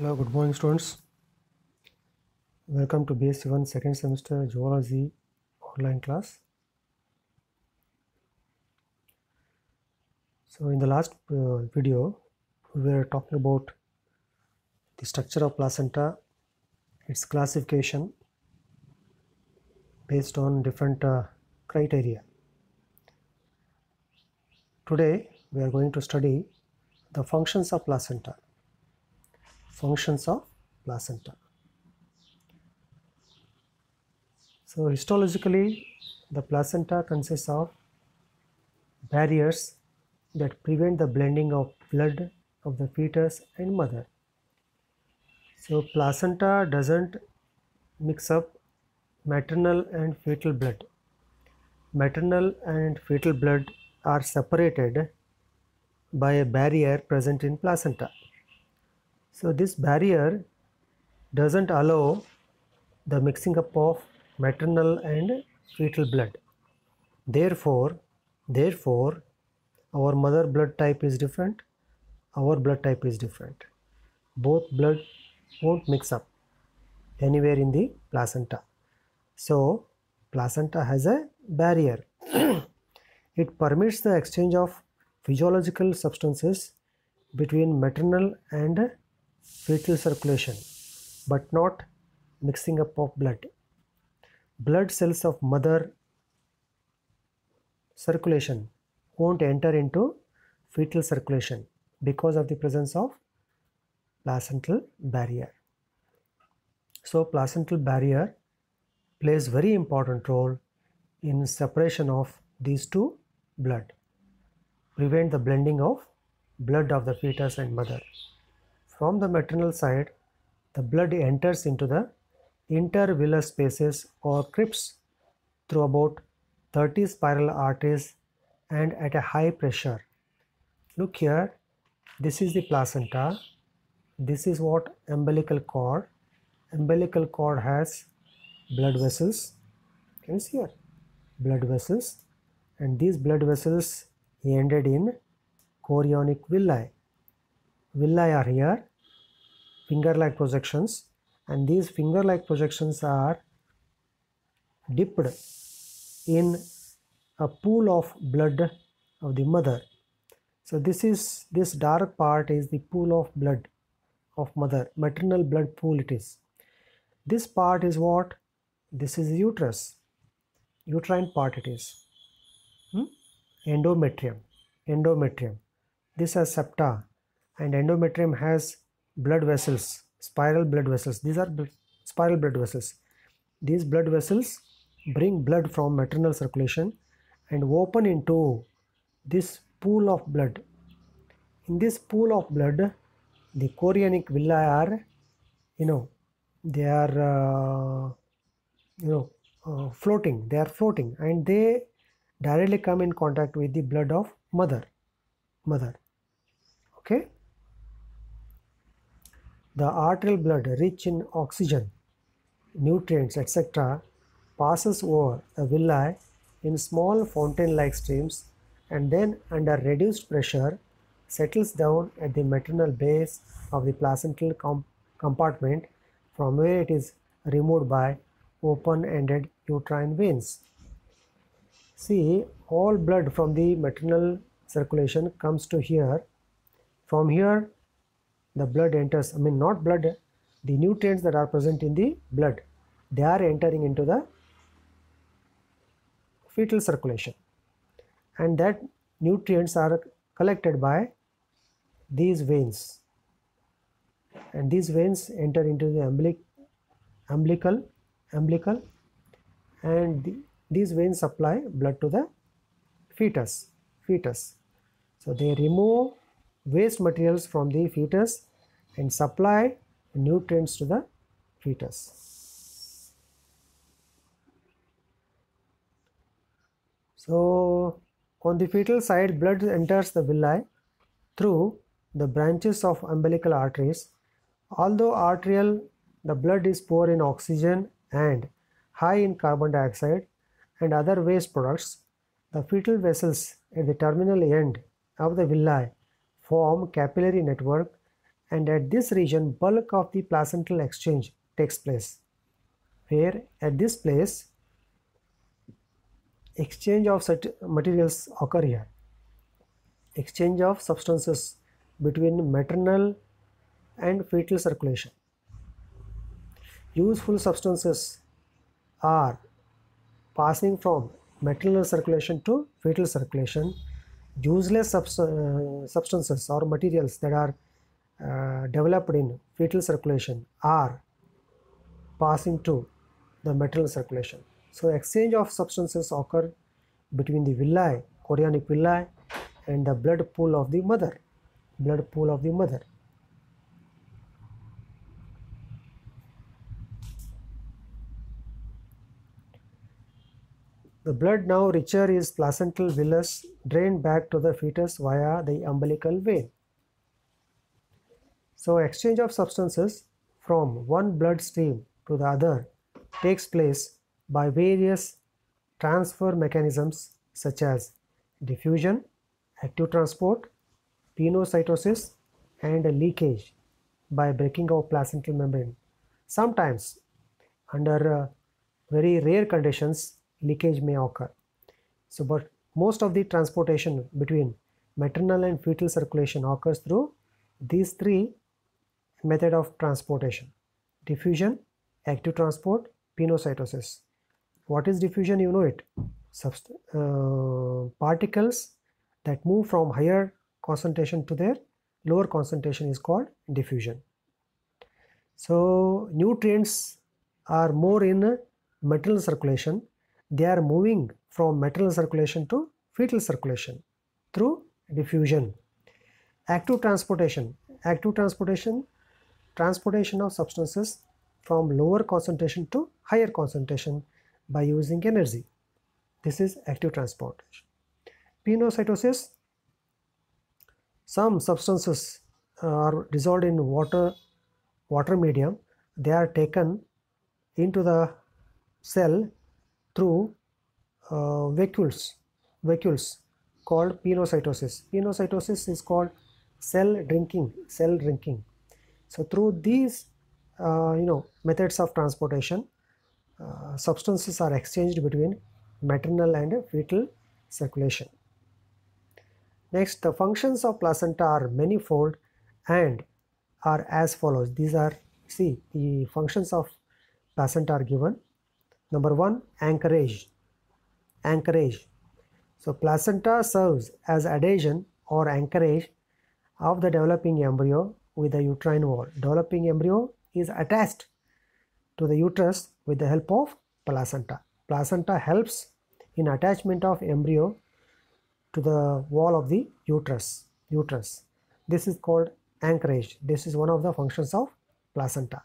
hello good morning students welcome to Base second semester zoology online class so in the last uh, video we were talking about the structure of placenta its classification based on different uh, criteria today we are going to study the functions of placenta functions of placenta. So histologically the placenta consists of barriers that prevent the blending of blood of the fetus and mother. So placenta doesn't mix up maternal and fetal blood. Maternal and fetal blood are separated by a barrier present in placenta. So this barrier doesn't allow the mixing up of maternal and fetal blood. Therefore, therefore our mother blood type is different, our blood type is different. Both blood won't mix up anywhere in the placenta. So placenta has a barrier. it permits the exchange of physiological substances between maternal and fetal circulation but not mixing up of blood. Blood cells of mother circulation won't enter into fetal circulation because of the presence of placental barrier. So placental barrier plays very important role in separation of these two blood. Prevent the blending of blood of the fetus and mother. From the maternal side, the blood enters into the intervillous spaces or crypts through about 30 spiral arteries and at a high pressure. Look here, this is the placenta. This is what umbilical cord. Umbilical cord has blood vessels. Can you see here? Blood vessels. And these blood vessels ended in chorionic villi. Villi are here finger-like projections and these finger-like projections are dipped in a pool of blood of the mother. So this is this dark part is the pool of blood of mother, maternal blood pool it is. This part is what? This is uterus, uterine part it is. Hmm? Endometrium, endometrium. This has septa and endometrium has blood vessels, spiral blood vessels. These are spiral blood vessels. These blood vessels bring blood from maternal circulation and open into this pool of blood. In this pool of blood, the chorionic villi are, you know, they are, uh, you know, uh, floating. They are floating and they directly come in contact with the blood of mother. Mother. Okay. The arterial blood rich in oxygen, nutrients, etc. passes over the villi in small fountain-like streams and then under reduced pressure settles down at the maternal base of the placental com compartment from where it is removed by open-ended uterine veins. See, all blood from the maternal circulation comes to here. From here, the blood enters, I mean not blood, the nutrients that are present in the blood, they are entering into the fetal circulation and that nutrients are collected by these veins and these veins enter into the umbilic umbilical umbilical and the, these veins supply blood to the fetus fetus so they remove waste materials from the fetus and supply nutrients to the fetus. So on the fetal side blood enters the villi through the branches of umbilical arteries. Although arterial the blood is poor in oxygen and high in carbon dioxide and other waste products, the fetal vessels at the terminal end of the villi form capillary network and at this region bulk of the placental exchange takes place where at this place exchange of such materials occur here exchange of substances between maternal and fetal circulation useful substances are passing from maternal circulation to fetal circulation useless uh, substances or materials that are uh, developed in fetal circulation are passing to the maternal circulation. So exchange of substances occur between the villi, chorionic villi and the blood pool of the mother, blood pool of the mother. The blood now richer is placental villus drained back to the fetus via the umbilical vein. So exchange of substances from one blood stream to the other takes place by various transfer mechanisms such as diffusion, active transport, pinocytosis and leakage by breaking of placental membrane. Sometimes under uh, very rare conditions leakage may occur. So but most of the transportation between maternal and fetal circulation occurs through these three method of transportation diffusion active transport pinocytosis what is diffusion you know it Subst uh, particles that move from higher concentration to their lower concentration is called diffusion so nutrients are more in material circulation they are moving from material circulation to fetal circulation through diffusion active transportation active transportation transportation of substances from lower concentration to higher concentration by using energy. This is active transport. Pinocytosis, some substances uh, are dissolved in water, water medium. They are taken into the cell through uh, vacuoles, vacuoles called pinocytosis. Pinocytosis is called cell drinking, cell drinking so through these uh, you know methods of transportation uh, substances are exchanged between maternal and fetal circulation. Next the functions of placenta are manifold and are as follows. These are see the functions of placenta are given. Number one anchorage anchorage. So placenta serves as adhesion or anchorage of the developing embryo with the uterine wall. Developing embryo is attached to the uterus with the help of placenta. Placenta helps in attachment of embryo to the wall of the uterus. uterus. This is called anchorage. This is one of the functions of placenta.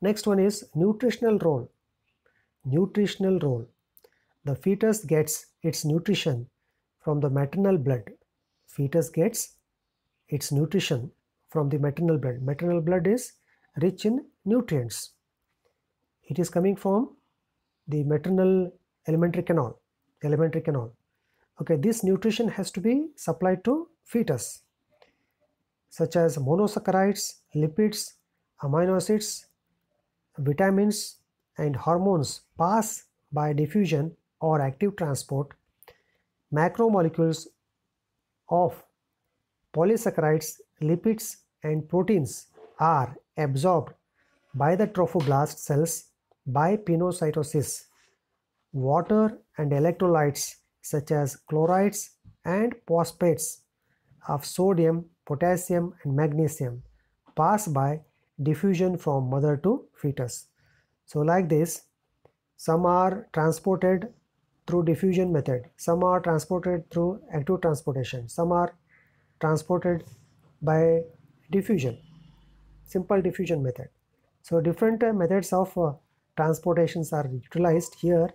Next one is nutritional role. Nutritional role. The fetus gets its nutrition from the maternal blood. Fetus gets its nutrition from the maternal blood. Maternal blood is rich in nutrients. It is coming from the maternal elementary canal. Elementary canal. Okay, this nutrition has to be supplied to fetus such as monosaccharides, lipids, amino acids, vitamins and hormones pass by diffusion or active transport. Macromolecules of polysaccharides, lipids and proteins are absorbed by the trophoblast cells by pinocytosis. Water and electrolytes such as chlorides and phosphates of sodium, potassium and magnesium pass by diffusion from mother to fetus. So like this, some are transported through diffusion method, some are transported through active transportation, some are transported by diffusion simple diffusion method so different uh, methods of uh, transportations are utilized here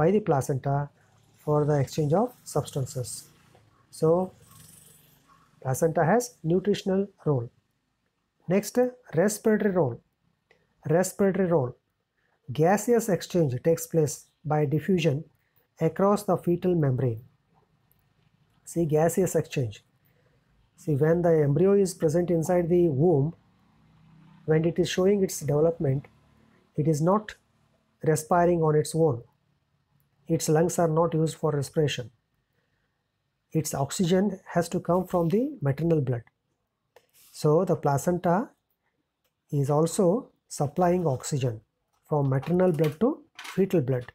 by the placenta for the exchange of substances so placenta has nutritional role next uh, respiratory role respiratory role gaseous exchange takes place by diffusion across the fetal membrane see gaseous exchange See, when the embryo is present inside the womb, when it is showing its development, it is not respiring on its own. Its lungs are not used for respiration. Its oxygen has to come from the maternal blood. So, the placenta is also supplying oxygen from maternal blood to fetal blood.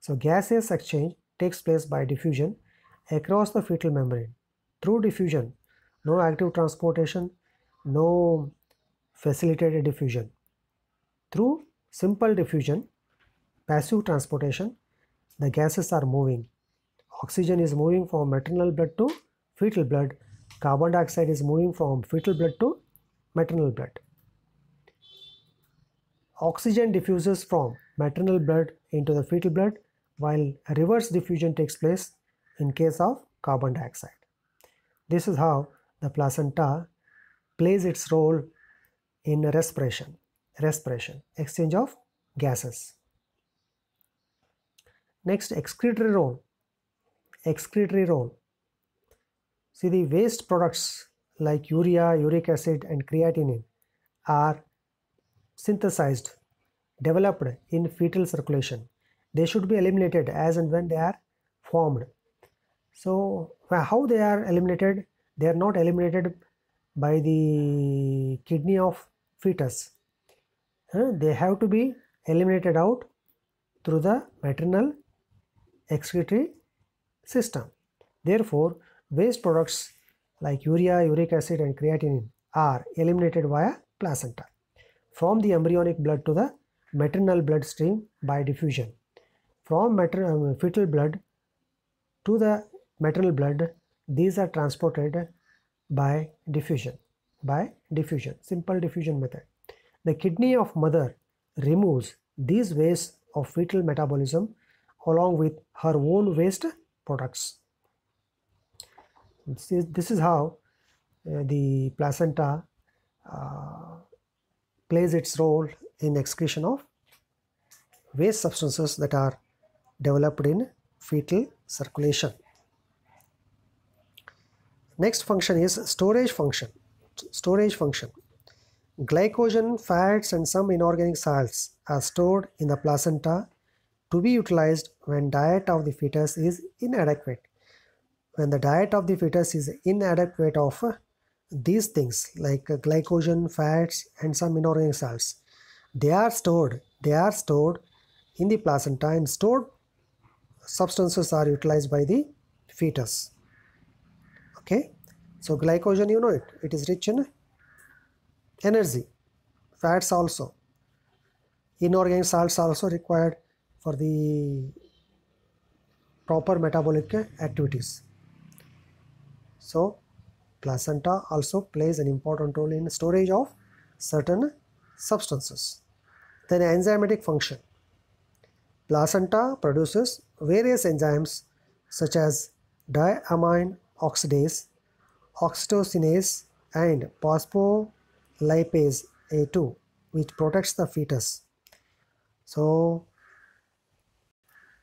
So, gaseous exchange takes place by diffusion across the fetal membrane. Through diffusion, no active transportation no facilitated diffusion through simple diffusion passive transportation the gases are moving oxygen is moving from maternal blood to fetal blood carbon dioxide is moving from fetal blood to maternal blood oxygen diffuses from maternal blood into the fetal blood while reverse diffusion takes place in case of carbon dioxide this is how the placenta plays its role in respiration, respiration, exchange of gases. Next, excretory role. Excretory role. See the waste products like urea, uric acid and creatinine are synthesized, developed in fetal circulation. They should be eliminated as and when they are formed. So how they are eliminated they are not eliminated by the kidney of fetus they have to be eliminated out through the maternal excretory system therefore waste products like urea uric acid and creatinine are eliminated via placenta from the embryonic blood to the maternal bloodstream by diffusion from uh, fetal blood to the maternal blood these are transported by diffusion by diffusion simple diffusion method the kidney of mother removes these waste of fetal metabolism along with her own waste products this is, this is how uh, the placenta uh, plays its role in excretion of waste substances that are developed in fetal circulation Next function is storage function. Storage function. Glycogen, fats and some inorganic salts are stored in the placenta to be utilized when diet of the fetus is inadequate. When the diet of the fetus is inadequate of these things like glycogen, fats and some inorganic salts. They are stored. They are stored in the placenta and stored substances are utilized by the fetus okay so glycogen you know it it is rich in energy fats also inorganic salts also required for the proper metabolic activities so placenta also plays an important role in storage of certain substances then enzymatic function placenta produces various enzymes such as diamine oxidase, oxytocinase and phospholipase A2 which protects the fetus. So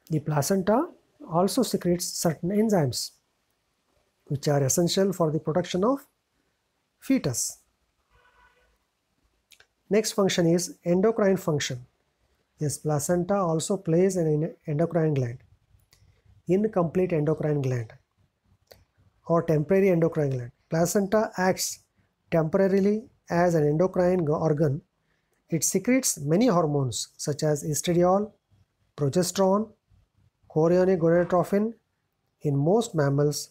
the placenta also secretes certain enzymes which are essential for the production of fetus. Next function is endocrine function. Yes, placenta also plays an endocrine gland, incomplete endocrine gland or temporary endocrine gland. Placenta acts temporarily as an endocrine organ. It secretes many hormones such as estradiol, progesterone, chorionic gonadotropin in most mammals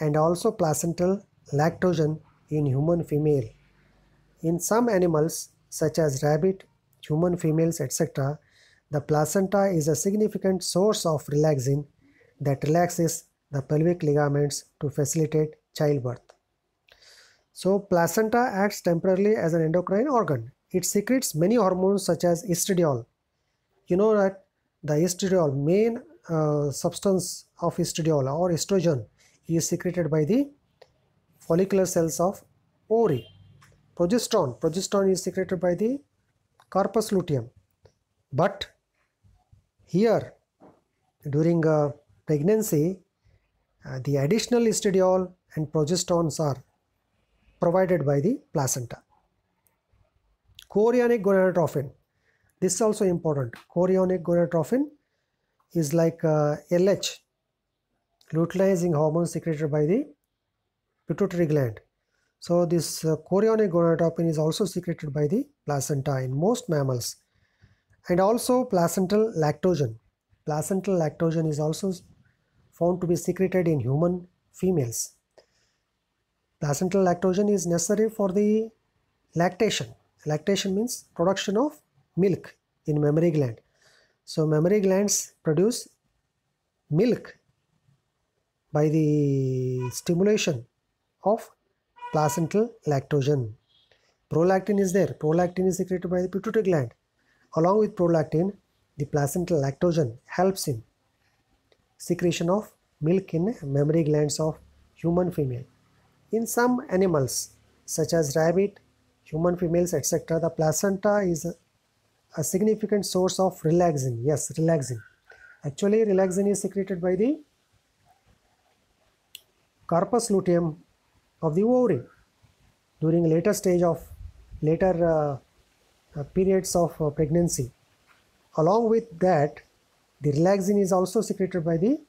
and also placental lactogen in human female. In some animals such as rabbit, human females etc., the placenta is a significant source of relaxin that relaxes the pelvic ligaments to facilitate childbirth. So placenta acts temporarily as an endocrine organ. It secretes many hormones such as estradiol. You know that the estradiol, main uh, substance of estradiol or estrogen is secreted by the follicular cells of ovary. Progesterone, progesterone is secreted by the corpus luteum. But here during uh, pregnancy, uh, the additional estradiol and progesterone are provided by the placenta. Chorionic gonadotrophin. This is also important. Chorionic gonadotrophin is like uh, LH, luteinizing hormone secreted by the pituitary gland. So this uh, chorionic gonadotropin is also secreted by the placenta in most mammals. And also placental lactogen. Placental lactogen is also found to be secreted in human females. Placental lactogen is necessary for the lactation. Lactation means production of milk in mammary gland. So mammary glands produce milk by the stimulation of placental lactogen. Prolactin is there. Prolactin is secreted by the pituitary gland. Along with prolactin, the placental lactogen helps in secretion of milk in mammary glands of human female. In some animals such as rabbit, human females etc. the placenta is a, a significant source of relaxin. Yes, relaxin. Actually relaxin is secreted by the corpus luteum of the ovary during later stage of later uh, uh, periods of uh, pregnancy along with that the relaxin is also secreted by the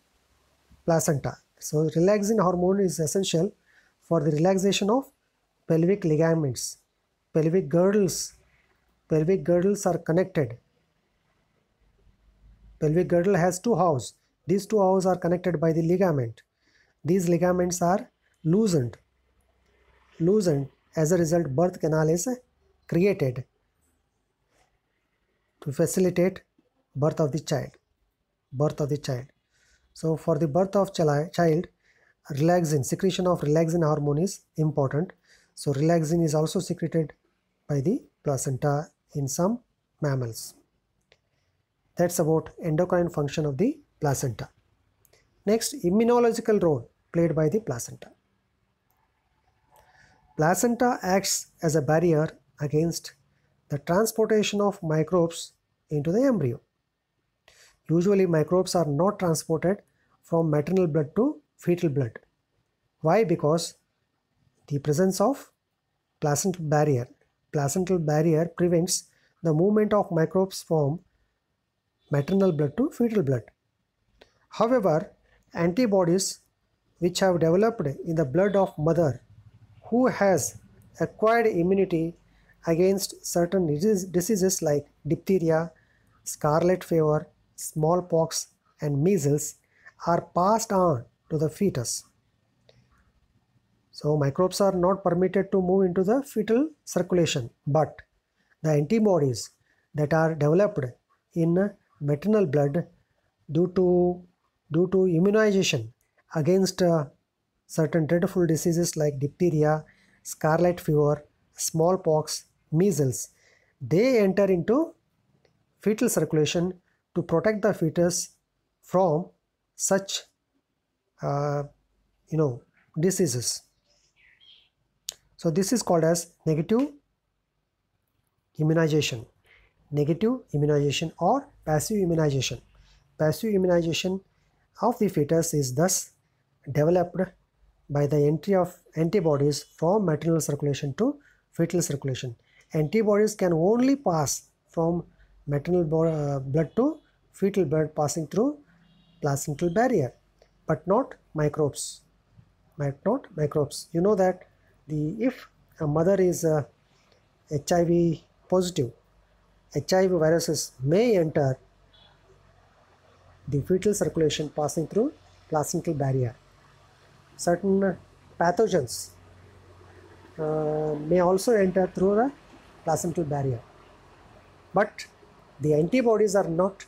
placenta. So relaxin hormone is essential for the relaxation of pelvic ligaments, pelvic girdles. Pelvic girdles are connected. Pelvic girdle has two houses. These two houses are connected by the ligament. These ligaments are loosened. Loosened. As a result, birth canal is created to facilitate birth of the child birth of the child. So for the birth of child, relaxin, secretion of relaxin hormone is important. So relaxin is also secreted by the placenta in some mammals. That's about endocrine function of the placenta. Next, immunological role played by the placenta. Placenta acts as a barrier against the transportation of microbes into the embryo. Usually microbes are not transported from maternal blood to fetal blood. Why? Because the presence of placental barrier. Placental barrier prevents the movement of microbes from maternal blood to fetal blood. However, antibodies which have developed in the blood of mother who has acquired immunity against certain diseases like diphtheria, scarlet fever, smallpox, and measles are passed on to the fetus. So microbes are not permitted to move into the fetal circulation, but the antibodies that are developed in maternal blood due to, due to immunization against uh, certain dreadful diseases like diphtheria, scarlet fever, smallpox, measles, they enter into fetal circulation to protect the fetus from such uh, you know diseases so this is called as negative immunization negative immunization or passive immunization passive immunization of the fetus is thus developed by the entry of antibodies from maternal circulation to fetal circulation antibodies can only pass from maternal uh, blood to fetal blood passing through placental barrier but not microbes not microbes you know that the if a mother is HIV uh, positive HIV viruses may enter the fetal circulation passing through placental barrier certain pathogens uh, may also enter through the placental barrier but the antibodies are not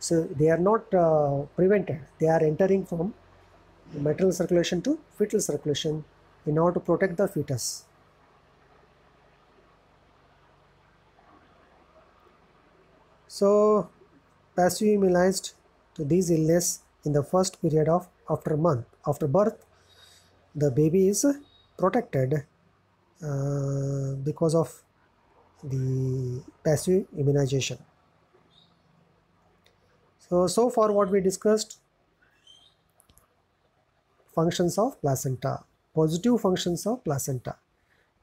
so they are not uh, prevented. They are entering from maternal circulation to fetal circulation in order to protect the fetus. So passive immunized to these illness in the first period of after month after birth the baby is protected uh, because of the passive immunization so, so far what we discussed functions of placenta, positive functions of placenta,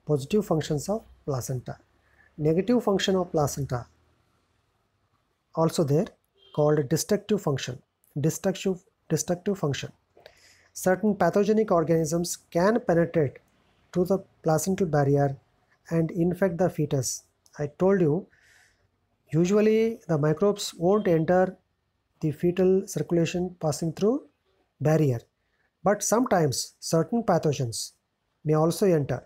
positive functions of placenta, negative function of placenta also there called destructive function, destructive, destructive function. Certain pathogenic organisms can penetrate to the placental barrier and infect the fetus. I told you usually the microbes won't enter the fetal circulation passing through barrier. But sometimes certain pathogens may also enter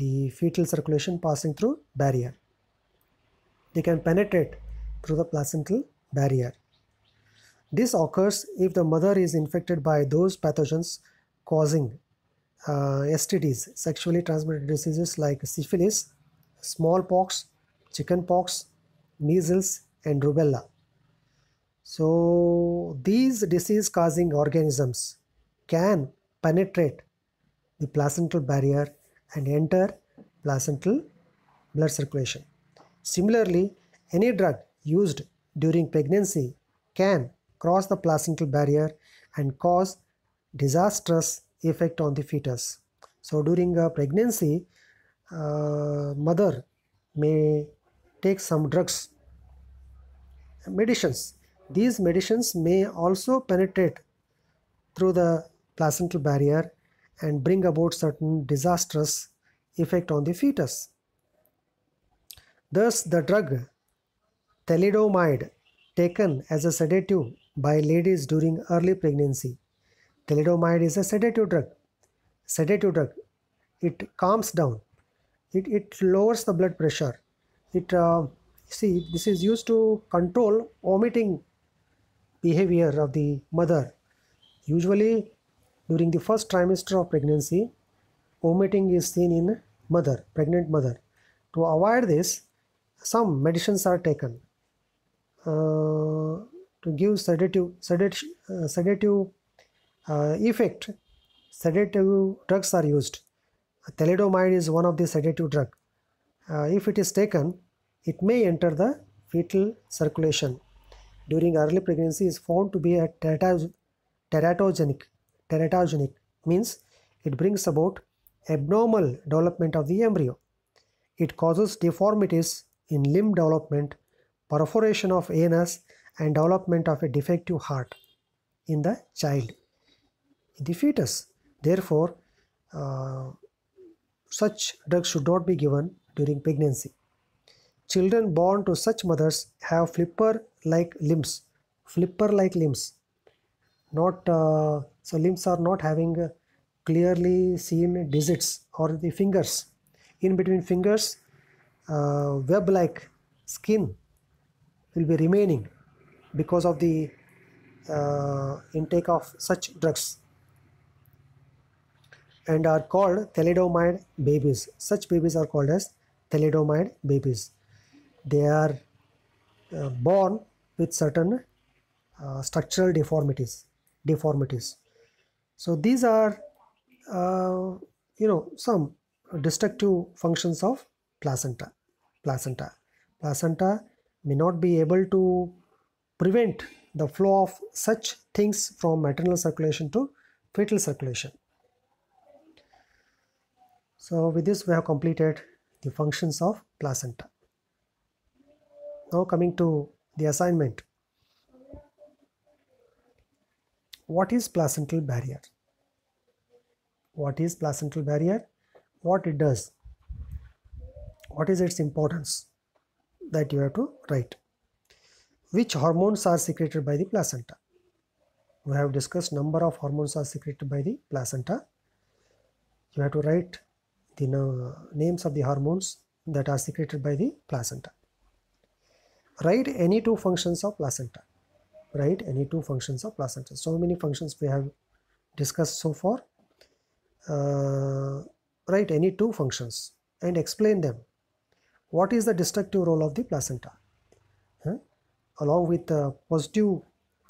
the fetal circulation passing through barrier. They can penetrate through the placental barrier. This occurs if the mother is infected by those pathogens causing uh, STDs, sexually transmitted diseases like syphilis, smallpox, chickenpox, measles, and rubella. So these disease causing organisms can penetrate the placental barrier and enter placental blood circulation. Similarly, any drug used during pregnancy can cross the placental barrier and cause disastrous effect on the fetus. So during a pregnancy, uh, mother may take some drugs, medicines these medicines may also penetrate through the placental barrier and bring about certain disastrous effect on the fetus. Thus, the drug thalidomide taken as a sedative by ladies during early pregnancy. Thalidomide is a sedative drug. Sedative drug. It calms down. It, it lowers the blood pressure. It uh, see this is used to control vomiting behavior of the mother. Usually during the first trimester of pregnancy, vomiting is seen in mother, pregnant mother. To avoid this, some medicines are taken uh, to give sedative, sedative, uh, sedative uh, effect. Sedative drugs are used. Thalidomide is one of the sedative drug. Uh, if it is taken, it may enter the fetal circulation during early pregnancy is found to be a teratogenic. Teratogenic means it brings about abnormal development of the embryo. It causes deformities in limb development, perforation of anus and development of a defective heart in the child, in the fetus. Therefore, uh, such drugs should not be given during pregnancy. Children born to such mothers have flipper like limbs flipper like limbs not uh, so limbs are not having uh, clearly seen digits or the fingers in between fingers uh, web like skin will be remaining because of the uh, intake of such drugs and are called thalidomide babies such babies are called as thalidomide babies they are uh, born with certain uh, structural deformities deformities so these are uh, you know some destructive functions of placenta placenta placenta may not be able to prevent the flow of such things from maternal circulation to fetal circulation so with this we have completed the functions of placenta now coming to the assignment. What is placental barrier? What is placental barrier? What it does? What is its importance? That you have to write. Which hormones are secreted by the placenta? We have discussed number of hormones are secreted by the placenta. You have to write the names of the hormones that are secreted by the placenta write any two functions of placenta write any two functions of placenta so many functions we have discussed so far uh, write any two functions and explain them what is the destructive role of the placenta huh? along with positive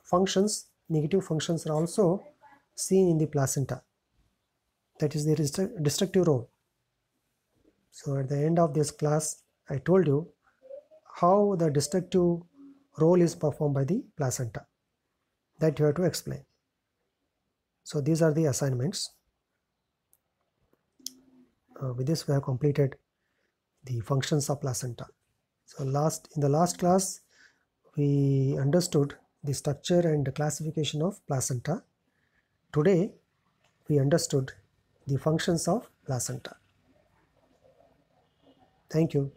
functions negative functions are also seen in the placenta that is the destructive role so at the end of this class i told you how the destructive role is performed by the placenta that you have to explain. So these are the assignments. Uh, with this we have completed the functions of placenta. So last in the last class we understood the structure and the classification of placenta. Today we understood the functions of placenta. Thank you.